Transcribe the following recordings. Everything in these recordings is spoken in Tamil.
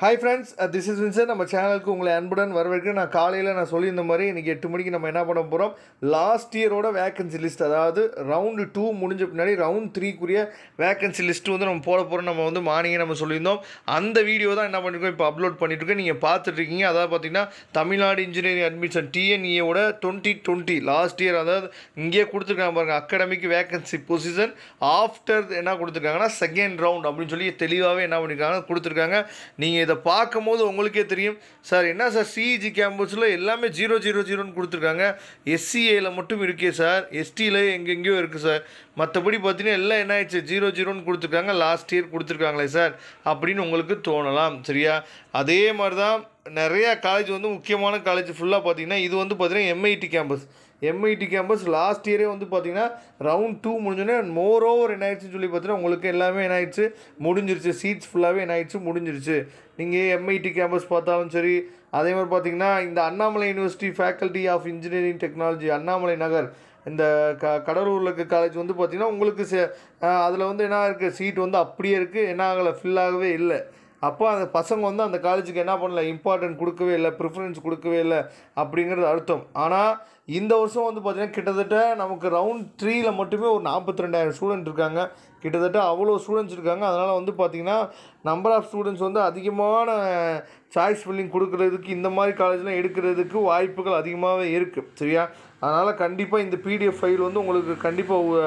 ஹாய் ஃப்ரெண்ட்ஸ் திஸ் இஸ் வின்சர் நம்ம சேனலுக்கு உங்களை அன்புடன் வரவேற்கிறேன் நான் காலையில் நான் சொல்லியிருந்த மாதிரி இன்றைக்கி எட்டு மணிக்கு நம்ம என்ன பண்ண போகிறோம் லாஸ்ட் இயரோட வேக்கன்சி லிஸ்ட் அதாவது ரவுண்டு டூ முடிஞ்ச பின்னாடி ரவுண்ட் த்ரீக்குரிய வேக்கன்சி லிஸ்ட்டு வந்து நம்ம போட போகிறோம் நம்ம வந்து மார்னிங்கே நம்ம சொல்லியிருந்தோம் அந்த வீடியோ தான் என்ன பண்ணியிருக்கோம் இப்போ அப்லோட் பண்ணிட்டுருக்கோம் நீங்கள் பார்த்துட்ருக்கீங்க அதாவது பார்த்தீங்கன்னா தமிழ்நாடு இன்ஜினியரிங் அட்மிஷன் டிஎன்இயோட டுவெண்ட்டி டுவெண்ட்டி லாஸ்ட் இயர் அதாவது இங்கே கொடுத்துருக்காங்க பாருங்கள் அகாடமிக் வேகன்சி பொசிஷன் ஆஃப்டர் என்ன கொடுத்துருக்காங்கன்னா செகண்ட் ரவுண்ட் அப்படின்னு சொல்லி தெளிவாகவே என்ன பண்ணியிருக்காங்க கொடுத்துருக்காங்க நீங்கள் இதை பார்க்கும்போது உங்களுக்கே தெரியும் சார் என்ன சார் சிஇஜி கேம்பஸில் எல்லாமே ஜீரோ ஜீரோ ஜீரோன்னு கொடுத்துருக்காங்க எஸ்சிஏயில் மட்டும் இருக்கே சார் எஸ்டியில் எங்கெங்கேயோ இருக்குது சார் மற்றபடி பார்த்தீங்கன்னா எல்லாம் என்ன ஆயிடுச்சு ஜீரோ ஜீரோன்னு கொடுத்துருக்காங்க லாஸ்ட் இயர் கொடுத்துருக்காங்களே சார் அப்படின்னு உங்களுக்கு தோணலாம் சரியா அதே மாதிரி தான் நிறையா காலேஜ் வந்து முக்கியமான காலேஜ் ஃபுல்லாக பார்த்தீங்கன்னா இது வந்து பார்த்திங்கன்னா MIT campus MIT campus last இயரே வந்து பார்த்திங்கன்னா ரவுண்ட் டூ முடிஞ்சோடனே மோர் ஓவர் என்ன ஆயிடுச்சுன்னு சொல்லி பார்த்தீங்கன்னா உங்களுக்கு எல்லாமே என்ன ஆயிடுச்சு முடிஞ்சிருச்சு சீட்ஸ் ஃபுல்லாகவே என்ன ஆயிடுச்சு முடிஞ்சிருச்சு நீங்கள் எம்ஐடி கேம்பஸ் பார்த்தாலும் சரி அதே மாதிரி பார்த்திங்கன்னா இந்த Annamalai university faculty of engineering technology Annamalai Nagar இந்த க கடலூரில் இருக்க காலேஜ் வந்து பார்த்திங்கன்னா உங்களுக்கு அதில் வந்து என்ன இருக்குது சீட் வந்து அப்படியே இருக்குது என்ன ஆகலை ஃபில்லாகவே இல்லை அப்போ அந்த பசங்க வந்து அந்த காலேஜுக்கு என்ன பண்ணல இம்பார்ட்டன்ட் கொடுக்கவே இல்லை ப்ரிஃபரன்ஸ் கொடுக்கவே இல்லை அப்படிங்கிறது அர்த்தம் ஆனால் இந்த வருஷம் வந்து பார்த்திங்கன்னா கிட்டத்தட்ட நமக்கு ரவுண்ட் த்ரீயில் மட்டுமே ஒரு நாற்பத்தி ரெண்டாயிரம் ஸ்டூடெண்ட் இருக்காங்க கிட்டத்தட்ட அவ்வளோ ஸ்டூடெண்ட்ஸ் இருக்காங்க அதனால் வந்து பார்த்திங்கன்னா நம்பர் ஆஃப் ஸ்டூடெண்ட்ஸ் வந்து அதிகமான சாய்ஸ் ஃபில்லிங் கொடுக்குறதுக்கு இந்த மாதிரி காலேஜ்லாம் எடுக்கிறதுக்கு வாய்ப்புகள் அதிகமாகவே இருக்குது சரியா அதனால் கண்டிப்பாக இந்த பிடிஎஃப் ஃபைல் வந்து உங்களுக்கு கண்டிப்பாக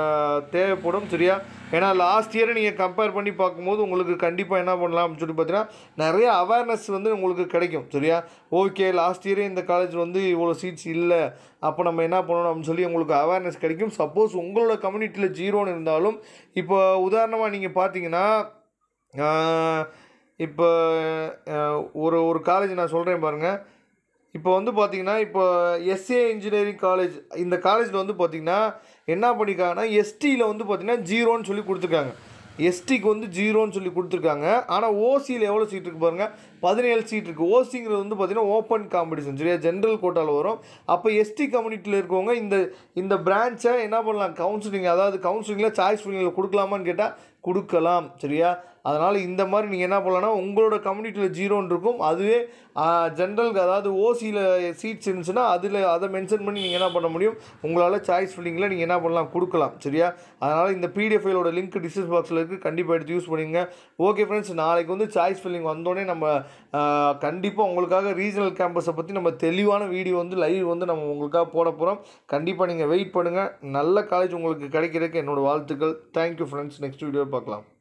தேவைப்படும் சரியா ஏன்னா லாஸ்ட் இயரை நீங்கள் கம்பேர் பண்ணி பார்க்கும்போது உங்களுக்கு கண்டிப்பாக என்ன பண்ணலாம் அப்படின்னு சொல்லி பார்த்தீங்கன்னா நிறைய அவேர்னஸ் வந்து உங்களுக்கு கிடைக்கும் சரியா ஓகே லாஸ்ட் இயரே இந்த காலேஜ் வந்து இவ்வளோ சீட்ஸ் இல்லை அப்போ நம்ம என்ன பண்ணணும் அப்படின்னு சொல்லி உங்களுக்கு அவேர்னஸ் கிடைக்கும் சப்போஸ் உங்களோட கம்யூனிட்டியில் ஜீரோன்னு இருந்தாலும் இப்போ உதாரணமாக நீங்கள் பார்த்தீங்கன்னா இப்போ ஒரு ஒரு காலேஜ் நான் சொல்கிறேன் பாருங்கள் இப்போ வந்து பார்த்திங்கன்னா இப்போ எஸ்ஏ இன்ஜினியரிங் காலேஜ் இந்த காலேஜில் வந்து பார்த்திங்கன்னா என்ன பண்ணியிருக்காங்கன்னா எஸ்டியில் வந்து பார்த்திங்கன்னா ஜீரோன்னு சொல்லி கொடுத்துருக்காங்க எஸ்டிக்கு வந்து ஜீரோன்னு சொல்லி கொடுத்துருக்காங்க ஆனால் ஓசியில் எவ்வளோ சீட் இருக்குது பாருங்கள் பதினேழு சீட் இருக்குது ஓசிங்கிறது வந்து பார்த்திங்கன்னா ஓப்பன் காம்படிஷன் சரியா ஜென்ரல் கோட்டாவில் வரும் அப்போ எஸ்டி கம்யூனிட்டியில் இருக்கவங்க இந்த இந்த பிரான்ச்சை என்ன பண்ணலாம் கவுன்சிலிங் அதாவது கவுன்சிலிங்கில் சாய்ஸ் ஃபில்லிங்கில் கொடுக்கலாமான்னு கேட்டால் கொடுக்கலாம் சரியா அதனால் இந்த மாதிரி நீங்கள் என்ன பண்ணலான்னா உங்களோட கம்யூனிட்டியில் ஜீரோன்னு இருக்கும் அதுவே ஜென்ரலுக்கு அதாவது ஓசியில் சீட்ஸ் இருந்துச்சுன்னா அதில் அதை மென்ஷன் பண்ணி நீங்கள் என்ன பண்ண முடியும் உங்களால் சாய்ஸ் ஃபில்லிங்கில் நீங்கள் என்ன பண்ணலாம் கொடுக்கலாம் சரியா அதனால் இந்த பிடிஎஃப் ஃபைலோட லிங்க் டிஸ்கிஸ் பாக்ஸில் இருக்குது கண்டிப்பாக எடுத்து யூஸ் பண்ணுங்க ஓகே ஃப்ரெண்ட்ஸ் நாளைக்கு வந்து சாய்ஸ் ஃபில்லிங் வந்தோடனே நம்ம கண்டிப்பாக உங்களுக்காக ரீஜனல் கேம்பஸை பற்றி நம்ம தெளிவான வீடியோ வந்து லைவ் வந்து நம்ம உங்களுக்காக போட போகிறோம் கண்டிப்பாக நீங்கள் வெயிட் பண்ணுங்கள் நல்ல காலேஜ் உங்களுக்கு கிடைக்கிறதுக்கு என்னோடய வாழ்த்துக்கள் thank you friends next video Gracias.